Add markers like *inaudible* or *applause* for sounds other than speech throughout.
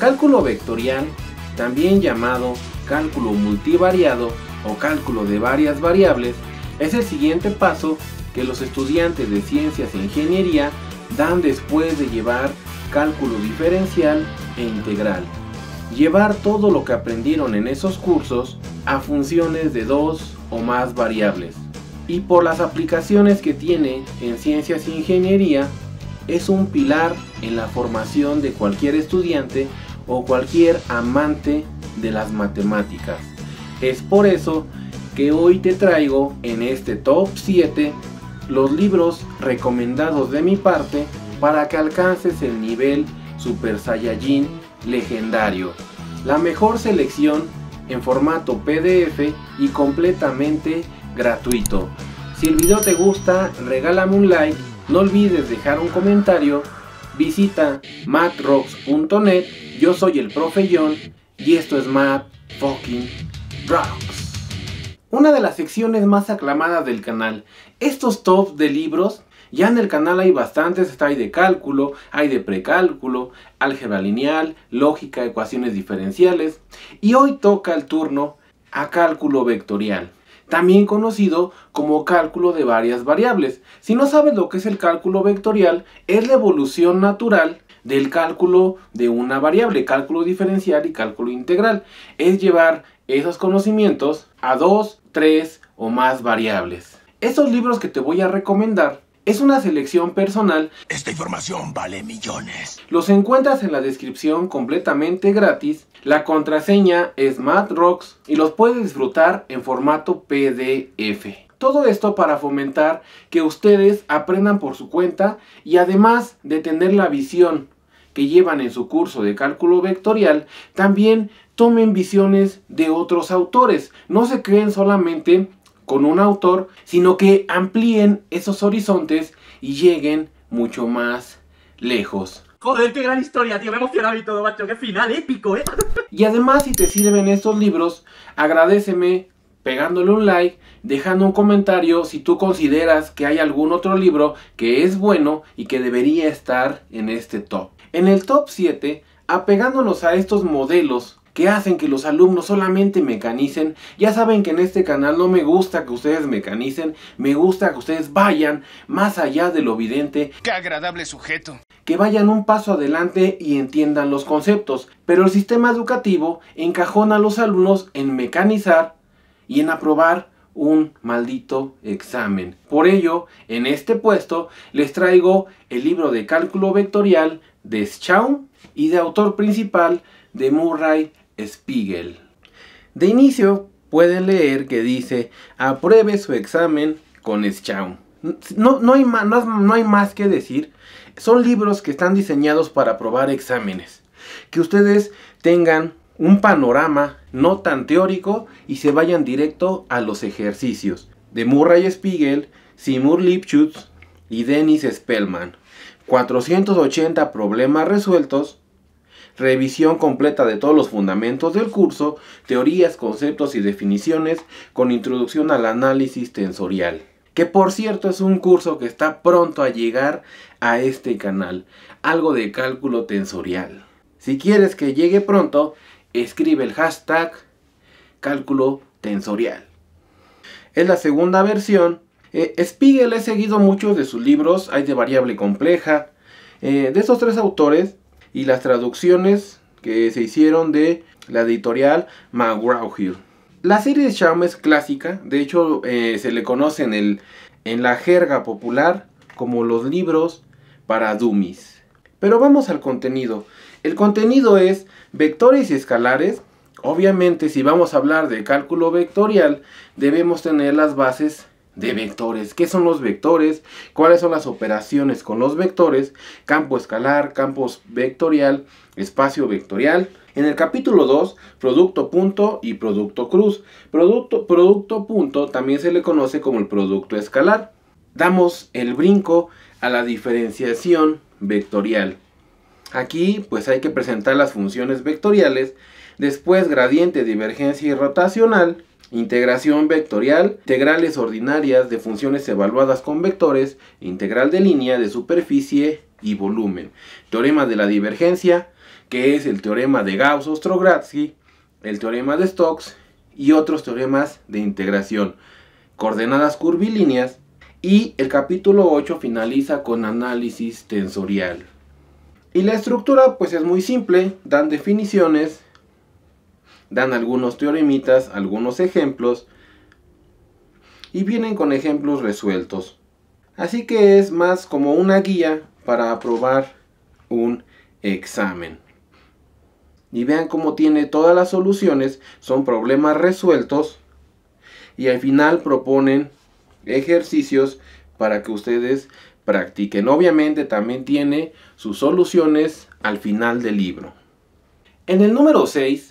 Cálculo vectorial, también llamado cálculo multivariado o cálculo de varias variables, es el siguiente paso que los estudiantes de ciencias e ingeniería dan después de llevar cálculo diferencial e integral. Llevar todo lo que aprendieron en esos cursos a funciones de dos o más variables. Y por las aplicaciones que tiene en ciencias e ingeniería, es un pilar en la formación de cualquier estudiante o cualquier amante de las matemáticas. Es por eso que hoy te traigo en este top 7 los libros recomendados de mi parte para que alcances el nivel Super Saiyajin legendario. La mejor selección en formato PDF y completamente gratuito. Si el video te gusta, regálame un like, no olvides dejar un comentario Visita matrocks.net. Yo soy el profe John y esto es Math Fucking Rocks. Una de las secciones más aclamadas del canal. Estos tops de libros ya en el canal hay bastantes, está hay de cálculo, hay de precálculo, álgebra lineal, lógica, ecuaciones diferenciales. Y hoy toca el turno a cálculo vectorial también conocido como cálculo de varias variables. Si no sabes lo que es el cálculo vectorial, es la evolución natural del cálculo de una variable, cálculo diferencial y cálculo integral. Es llevar esos conocimientos a dos, tres o más variables. Esos libros que te voy a recomendar es una selección personal. Esta información vale millones. Los encuentras en la descripción completamente gratis. La contraseña es MadRocks y los puedes disfrutar en formato PDF. Todo esto para fomentar que ustedes aprendan por su cuenta y además de tener la visión que llevan en su curso de cálculo vectorial, también tomen visiones de otros autores. No se creen solamente con un autor, sino que amplíen esos horizontes y lleguen mucho más lejos. Joder, qué gran historia, tío, me he emocionado y todo, macho, qué final épico, eh. *laughs* Y además, si te sirven estos libros, agradeceme pegándole un like, dejando un comentario si tú consideras que hay algún otro libro que es bueno y que debería estar en este top. En el top 7, apegándonos a estos modelos que hacen que los alumnos solamente mecanicen. Ya saben que en este canal no me gusta que ustedes mecanicen, me gusta que ustedes vayan más allá de lo vidente. ¡Qué agradable sujeto! Que vayan un paso adelante y entiendan los conceptos. Pero el sistema educativo encajona a los alumnos en mecanizar y en aprobar un maldito examen. Por ello, en este puesto les traigo el libro de cálculo vectorial de Schaum y de autor principal de Murray Spiegel. De inicio pueden leer que dice apruebe su examen con Schaum. No, no, hay más, no, hay más que decir. Son libros que están diseñados para probar exámenes. Que ustedes tengan un panorama no tan teórico y se vayan directo a los ejercicios. De Murray Spiegel, Simur Lipschutz y Dennis Spellman. 480 problemas resueltos revisión completa de todos los fundamentos del curso, teorías, conceptos y definiciones, con introducción al análisis tensorial. Que por cierto es un curso que está pronto a llegar a este canal, algo de cálculo tensorial. Si quieres que llegue pronto, escribe el hashtag cálculo tensorial. Es la segunda versión. Eh, Spiegel he seguido muchos de sus libros, hay de variable compleja. Eh, de esos tres autores, y las traducciones que se hicieron de la editorial McGraw Hill. La serie de es clásica, de hecho eh, se le conoce en, el, en la jerga popular como los libros para dummies. Pero vamos al contenido. El contenido es vectores y escalares. Obviamente si vamos a hablar de cálculo vectorial debemos tener las bases de vectores. ¿Qué son los vectores? ¿Cuáles son las operaciones con los vectores? Campo escalar, campo vectorial, espacio vectorial. En el capítulo 2, producto punto y producto cruz. Producto, producto punto también se le conoce como el producto escalar. Damos el brinco a la diferenciación vectorial. Aquí pues hay que presentar las funciones vectoriales, después gradiente, divergencia y rotacional, integración vectorial, integrales ordinarias de funciones evaluadas con vectores, integral de línea, de superficie y volumen, teorema de la divergencia, que es el teorema de Gauss-Ostrogradsky, el teorema de Stokes y otros teoremas de integración, coordenadas curvilíneas y el capítulo 8 finaliza con análisis tensorial. Y la estructura pues es muy simple, dan definiciones, dan algunos teoremitas, algunos ejemplos y vienen con ejemplos resueltos. Así que es más como una guía para aprobar un examen. Y vean cómo tiene todas las soluciones, son problemas resueltos y al final proponen ejercicios para que ustedes practiquen. Obviamente también tiene sus soluciones al final del libro. En el número 6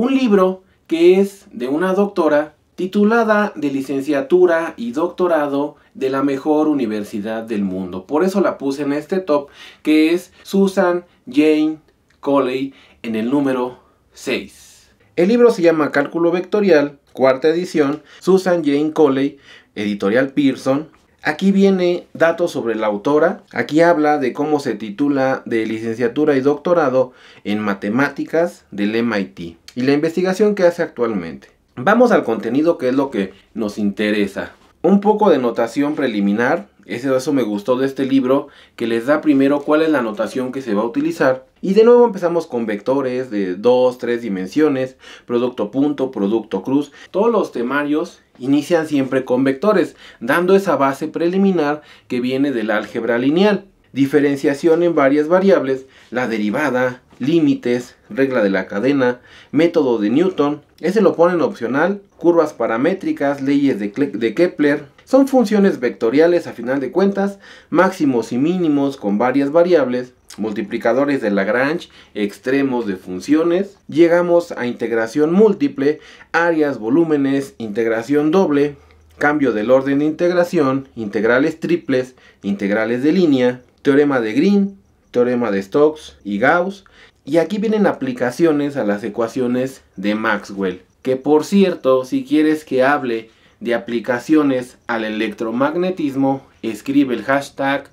un libro que es de una doctora titulada de licenciatura y doctorado de la mejor universidad del mundo. Por eso la puse en este top, que es Susan Jane Coley en el número 6. El libro se llama Cálculo Vectorial, cuarta edición, Susan Jane Coley, editorial Pearson, Aquí viene datos sobre la autora. Aquí habla de cómo se titula de licenciatura y doctorado en matemáticas del MIT y la investigación que hace actualmente. Vamos al contenido que es lo que nos interesa. Un poco de notación preliminar, eso me gustó de este libro, que les da primero cuál es la notación que se va a utilizar. Y de nuevo empezamos con vectores de 2, 3 dimensiones, producto punto, producto cruz. Todos los temarios inician siempre con vectores, dando esa base preliminar que viene del álgebra lineal. Diferenciación en varias variables, la derivada, límites, regla de la cadena, método de Newton, ese lo ponen opcional, curvas paramétricas, leyes de, de Kepler, son funciones vectoriales a final de cuentas, máximos y mínimos con varias variables, multiplicadores de Lagrange, extremos de funciones, llegamos a integración múltiple, áreas, volúmenes, integración doble, cambio del orden de integración, integrales triples, integrales de línea, teorema de Green, teorema de Stokes y Gauss, y aquí vienen aplicaciones a las ecuaciones de Maxwell. Que por cierto, si quieres que hable de aplicaciones al electromagnetismo, escribe el hashtag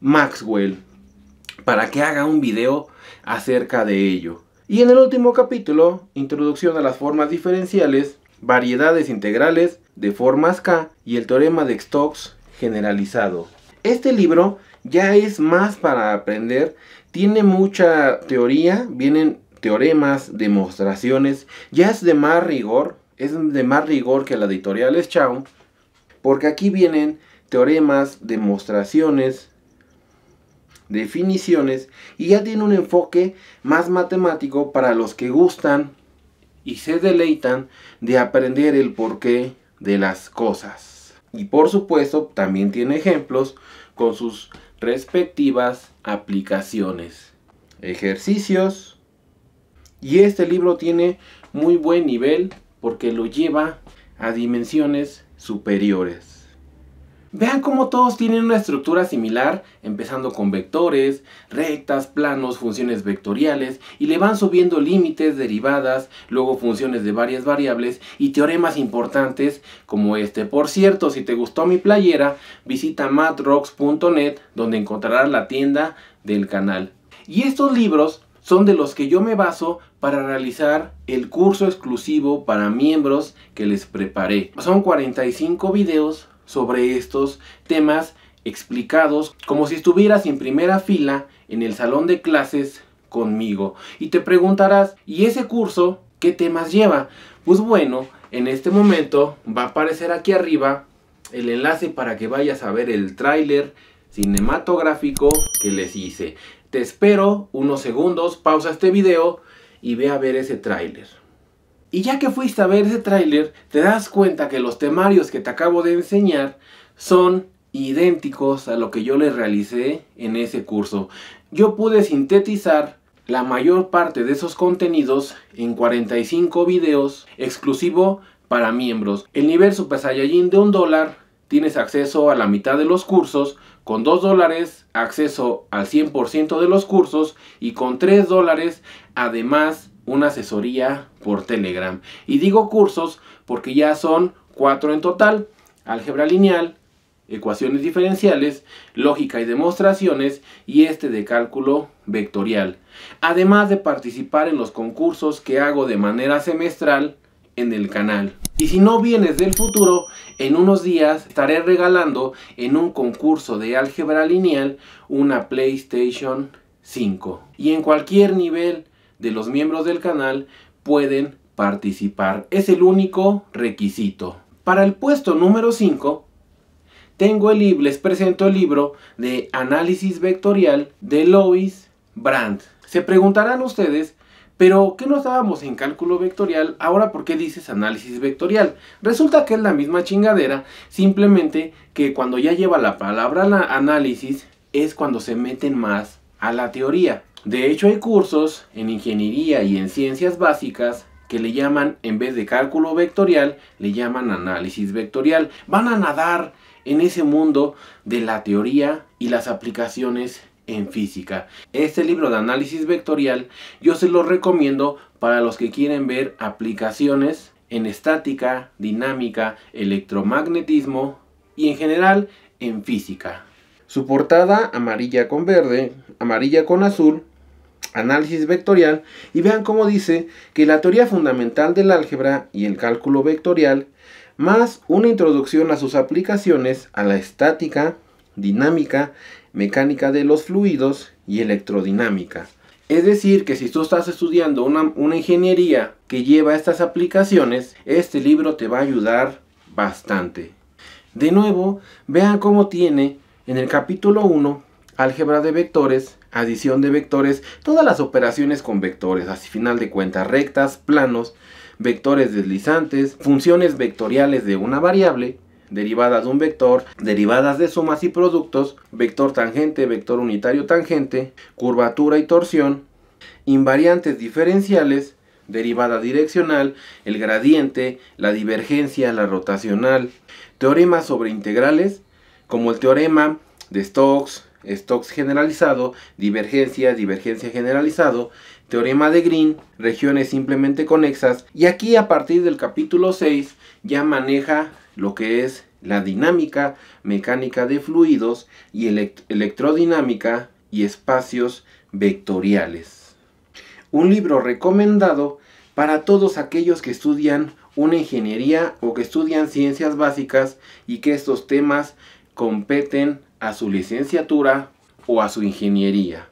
Maxwell para que haga un video acerca de ello. Y en el último capítulo, introducción a las formas diferenciales, variedades integrales de formas K y el teorema de Stokes generalizado. Este libro ya es más para aprender, tiene mucha teoría, vienen teoremas, demostraciones, ya es de más rigor, es de más rigor que la editorial es porque aquí vienen teoremas, demostraciones, definiciones y ya tiene un enfoque más matemático para los que gustan y se deleitan de aprender el porqué de las cosas. Y por supuesto, también tiene ejemplos con sus respectivas aplicaciones, ejercicios. Y este libro tiene muy buen nivel porque lo lleva a dimensiones superiores. Vean cómo todos tienen una estructura similar, empezando con vectores, rectas, planos, funciones vectoriales, y le van subiendo límites, derivadas, luego funciones de varias variables y teoremas importantes como este. Por cierto, si te gustó mi playera, visita matrox.net donde encontrarás la tienda del canal. Y estos libros son de los que yo me baso para realizar el curso exclusivo para miembros que les preparé. Son 45 videos sobre estos temas explicados como si estuvieras en primera fila en el salón de clases conmigo. Y te preguntarás, ¿y ese curso qué temas lleva? Pues bueno, en este momento va a aparecer aquí arriba el enlace para que vayas a ver el tráiler cinematográfico que les hice. Te espero unos segundos, pausa este video y ve a ver ese tráiler. Y ya que fuiste a ver ese tráiler, te das cuenta que los temarios que te acabo de enseñar son idénticos a lo que yo les realicé en ese curso. Yo pude sintetizar la mayor parte de esos contenidos en 45 videos exclusivo para miembros. El nivel Super Saiyajin de un dólar tienes acceso a la mitad de los cursos, con dos dólares acceso al 100% de los cursos y con tres dólares además una asesoría por Telegram. Y digo cursos porque ya son cuatro en total. Álgebra lineal, ecuaciones diferenciales, lógica y demostraciones y este de cálculo vectorial. Además de participar en los concursos que hago de manera semestral en el canal. Y si no vienes del futuro, en unos días estaré regalando en un concurso de álgebra lineal una PlayStation 5. Y en cualquier nivel de los miembros del canal pueden participar. Es el único requisito. Para el puesto número 5, tengo el libro, les presento el libro de análisis vectorial de Lois Brandt. Se preguntarán ustedes, pero ¿qué no estábamos en cálculo vectorial? Ahora, ¿por qué dices análisis vectorial? Resulta que es la misma chingadera, simplemente que cuando ya lleva la palabra la análisis es cuando se meten más a la teoría. De hecho, hay cursos en ingeniería y en ciencias básicas que le llaman, en vez de cálculo vectorial, le llaman análisis vectorial. Van a nadar en ese mundo de la teoría y las aplicaciones en física. Este libro de análisis vectorial yo se lo recomiendo para los que quieren ver aplicaciones en estática, dinámica, electromagnetismo y en general en física. Su portada amarilla con verde, amarilla con azul análisis vectorial y vean cómo dice que la teoría fundamental del álgebra y el cálculo vectorial, más una introducción a sus aplicaciones a la estática, dinámica, mecánica de los fluidos y electrodinámica. Es decir, que si tú estás estudiando una, una ingeniería que lleva estas aplicaciones, este libro te va a ayudar bastante. De nuevo, vean cómo tiene en el capítulo 1, álgebra de vectores, adición de vectores, todas las operaciones con vectores, así final de cuentas rectas, planos, vectores deslizantes, funciones vectoriales de una variable, derivadas de un vector, derivadas de sumas y productos, vector tangente, vector unitario tangente, curvatura y torsión, invariantes diferenciales, derivada direccional, el gradiente, la divergencia, la rotacional, teoremas sobre integrales, como el teorema de Stokes, Stocks generalizado, divergencia, divergencia generalizado, teorema de Green, regiones simplemente conexas y aquí a partir del capítulo 6 ya maneja lo que es la dinámica mecánica de fluidos y electrodinámica y espacios vectoriales. Un libro recomendado para todos aquellos que estudian una ingeniería o que estudian ciencias básicas y que estos temas competen a su licenciatura o a su ingeniería.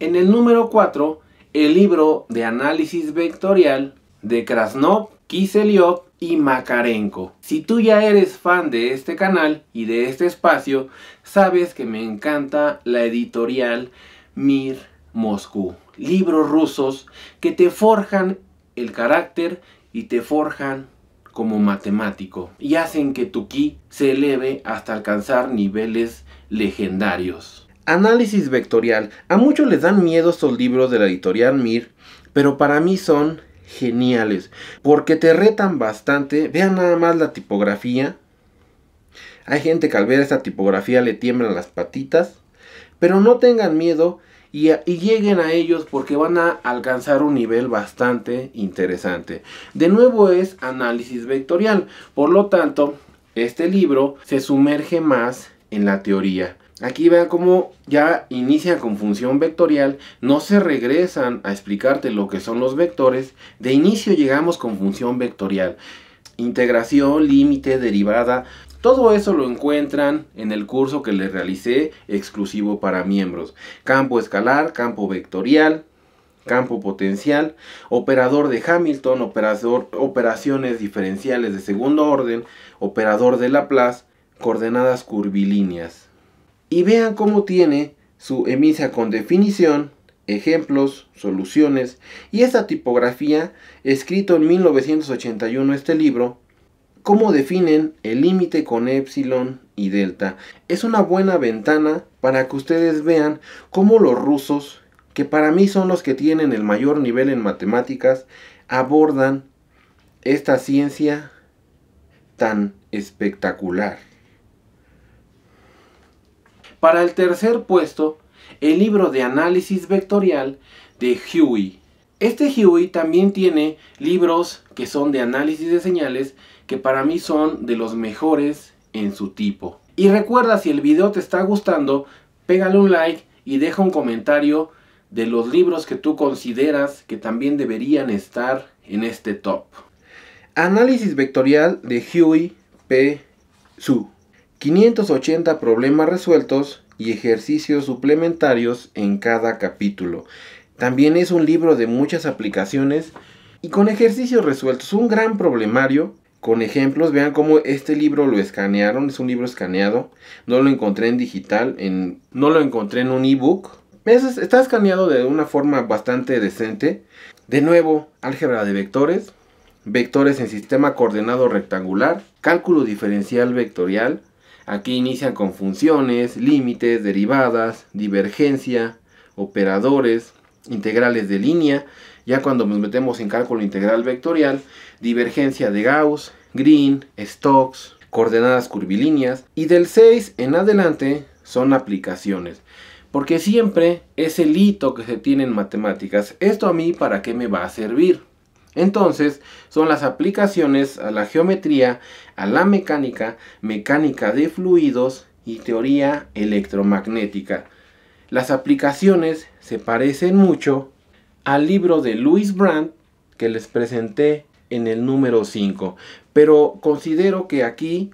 En el número 4, el libro de análisis vectorial de Krasnov, Kiselyov y Makarenko. Si tú ya eres fan de este canal y de este espacio, sabes que me encanta la editorial Mir Moscú. Libros rusos que te forjan el carácter y te forjan como matemático y hacen que tu ki se eleve hasta alcanzar niveles legendarios. Análisis vectorial. A muchos les dan miedo estos libros de la editorial Mir, pero para mí son geniales porque te retan bastante. Vean nada más la tipografía. Hay gente que al ver esta tipografía le tiemblan las patitas, pero no tengan miedo y, lleguen a ellos porque van a alcanzar un nivel bastante interesante. De nuevo es análisis vectorial, por lo tanto, este libro se sumerge más en la teoría. Aquí vean cómo ya inicia con función vectorial, no se regresan a explicarte lo que son los vectores, de inicio llegamos con función vectorial integración, límite, derivada, todo eso lo encuentran en el curso que le realicé exclusivo para miembros. Campo escalar, campo vectorial, campo potencial, operador de Hamilton, operador, operaciones diferenciales de segundo orden, operador de Laplace, coordenadas curvilíneas. Y vean cómo tiene su emisa con definición ejemplos, soluciones y esta tipografía, escrito en 1981 este libro, cómo definen el límite con epsilon y delta. Es una buena ventana para que ustedes vean cómo los rusos, que para mí son los que tienen el mayor nivel en matemáticas, abordan esta ciencia tan espectacular. Para el tercer puesto el libro de análisis vectorial de Huey. Este Huey también tiene libros que son de análisis de señales que para mí son de los mejores en su tipo. Y recuerda si el video te está gustando, pégale un like y deja un comentario de los libros que tú consideras que también deberían estar en este top. Análisis vectorial de Huey P. Su. 580 problemas resueltos y ejercicios suplementarios en cada capítulo. También es un libro de muchas aplicaciones y con ejercicios resueltos. Un gran problemario con ejemplos. Vean cómo este libro lo escanearon. Es un libro escaneado. No lo encontré en digital. En, no lo encontré en un ebook. Es, está escaneado de una forma bastante decente. De nuevo, álgebra de vectores. Vectores en sistema coordenado rectangular. Cálculo diferencial vectorial. Aquí inician con funciones, límites, derivadas, divergencia, operadores, integrales de línea. Ya cuando nos metemos en cálculo integral vectorial, divergencia de Gauss, Green, Stokes, coordenadas curvilíneas. Y del 6 en adelante son aplicaciones. Porque siempre es el hito que se tiene en matemáticas. ¿Esto a mí para qué me va a servir? Entonces, son las aplicaciones a la geometría, a la mecánica, mecánica de fluidos y teoría electromagnética. Las aplicaciones se parecen mucho al libro de Louis Brandt que les presenté en el número 5, pero considero que aquí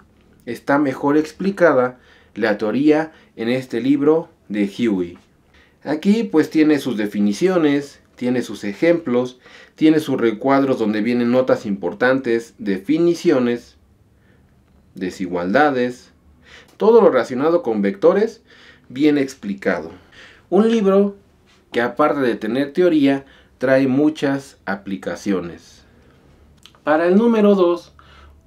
está mejor explicada la teoría en este libro de Huey. Aquí pues tiene sus definiciones, tiene sus ejemplos, tiene sus recuadros donde vienen notas importantes, definiciones, desigualdades, todo lo relacionado con vectores bien explicado. Un libro que aparte de tener teoría, trae muchas aplicaciones. Para el número 2,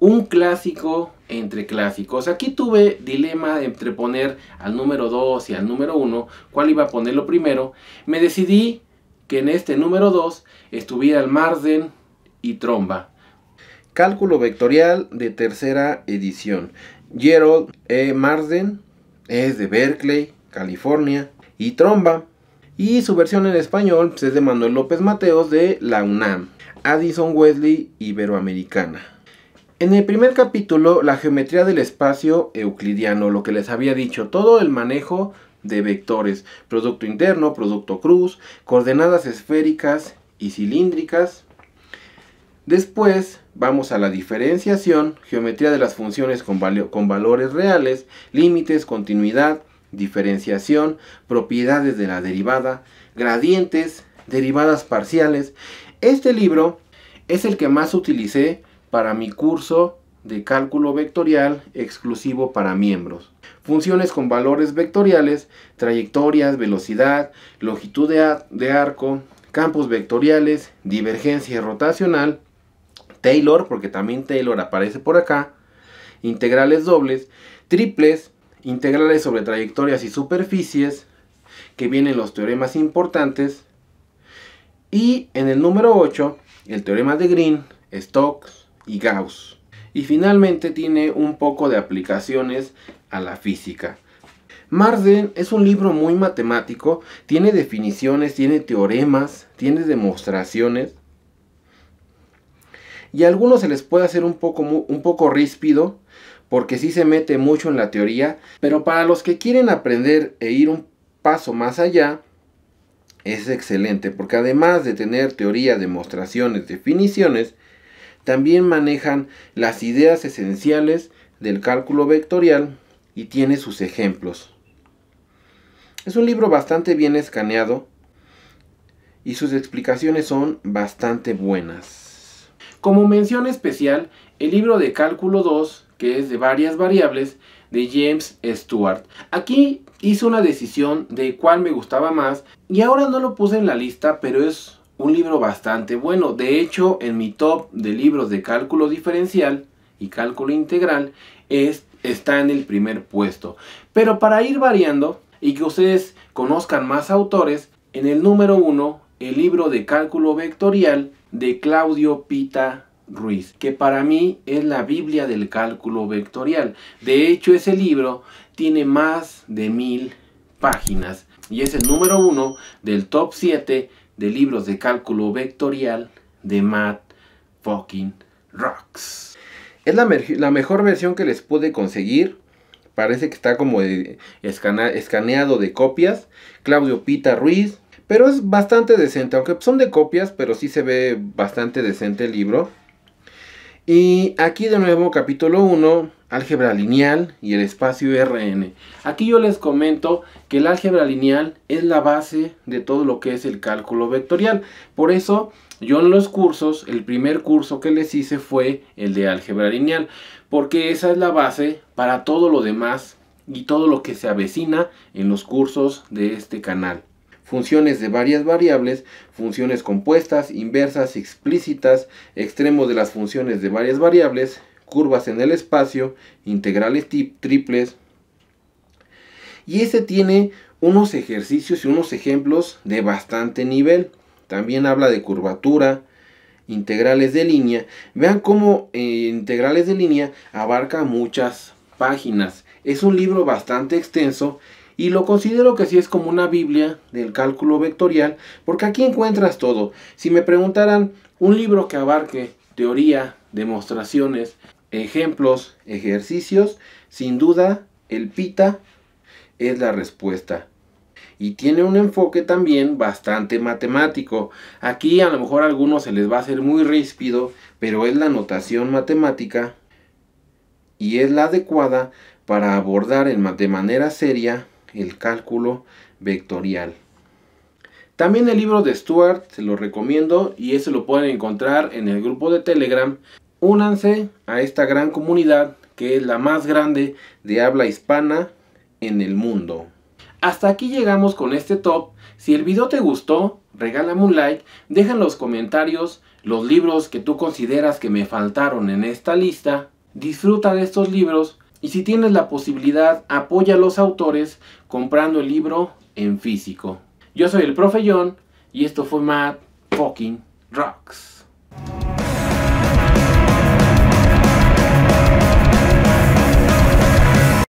un clásico entre clásicos. Aquí tuve dilema entre poner al número 2 y al número 1, cuál iba a ponerlo primero. Me decidí en este número 2 estuviera el Marden y Tromba. Cálculo vectorial de tercera edición. Gerald E. Marden es de Berkeley, California, y Tromba. Y su versión en español es de Manuel López Mateos de la UNAM, Addison Wesley Iberoamericana. En el primer capítulo, la geometría del espacio euclidiano, lo que les había dicho, todo el manejo de vectores, producto interno, producto cruz, coordenadas esféricas y cilíndricas. Después vamos a la diferenciación, geometría de las funciones con, valores reales, límites, continuidad, diferenciación, propiedades de la derivada, gradientes, derivadas parciales. Este libro es el que más utilicé para mi curso de cálculo vectorial exclusivo para miembros funciones con valores vectoriales, trayectorias, velocidad, longitud de, arco, campos vectoriales, divergencia rotacional, Taylor, porque también Taylor aparece por acá, integrales dobles, triples, integrales sobre trayectorias y superficies, que vienen los teoremas importantes, y en el número 8, el teorema de Green, Stokes y Gauss. Y finalmente tiene un poco de aplicaciones a la física. Marsden es un libro muy matemático, tiene definiciones, tiene teoremas, tiene demostraciones. Y a algunos se les puede hacer un poco, un poco ríspido, porque sí se mete mucho en la teoría, pero para los que quieren aprender e ir un paso más allá, es excelente, porque además de tener teoría, demostraciones, definiciones, también manejan las ideas esenciales del cálculo vectorial y tiene sus ejemplos. Es un libro bastante bien escaneado y sus explicaciones son bastante buenas. Como mención especial, el libro de cálculo 2, que es de varias variables, de James Stewart. Aquí hice una decisión de cuál me gustaba más y ahora no lo puse en la lista, pero es un libro bastante bueno. De hecho, en mi top de libros de cálculo diferencial y cálculo integral es está en el primer puesto. Pero para ir variando y que ustedes conozcan más autores, en el número uno, el libro de cálculo vectorial de Claudio Pita Ruiz, que para mí es la Biblia del cálculo vectorial. De hecho, ese libro tiene más de mil páginas y es el número uno del top 7 de libros de cálculo vectorial de Matt fucking Rocks. Es la, mejor versión que les pude conseguir. Parece que está como escaneado de copias. Claudio Pita Ruiz. Pero es bastante decente, aunque son de copias, pero sí se ve bastante decente el libro. Y aquí de nuevo capítulo 1, álgebra lineal y el espacio Rn. Aquí yo les comento que el álgebra lineal es la base de todo lo que es el cálculo vectorial. Por eso yo en los cursos, el primer curso que les hice fue el de álgebra lineal, porque esa es la base para todo lo demás y todo lo que se avecina en los cursos de este canal. Funciones de varias variables, funciones compuestas, inversas, explícitas, extremos de las funciones de varias variables, curvas en el espacio, integrales triples. Y ese tiene unos ejercicios y unos ejemplos de bastante nivel. También habla de curvatura, integrales de línea. Vean cómo eh, integrales de línea abarca muchas páginas. Es un libro bastante extenso y lo considero que sí es como una Biblia del cálculo vectorial porque aquí encuentras todo. Si me preguntaran un libro que abarque teoría, demostraciones, Ejemplos, ejercicios, sin duda el pita es la respuesta. Y tiene un enfoque también bastante matemático. Aquí a lo mejor a algunos se les va a hacer muy ríspido, pero es la notación matemática y es la adecuada para abordar de manera seria el cálculo vectorial. También el libro de Stuart se lo recomiendo y ese lo pueden encontrar en el grupo de Telegram únanse a esta gran comunidad que es la más grande de habla hispana en el mundo. Hasta aquí llegamos con este top. Si el video te gustó, regálame un like, deja en los comentarios los libros que tú consideras que me faltaron en esta lista, disfruta de estos libros y si tienes la posibilidad apoya a los autores comprando el libro en físico. Yo soy el profe John y esto fue Mad Fucking Rocks.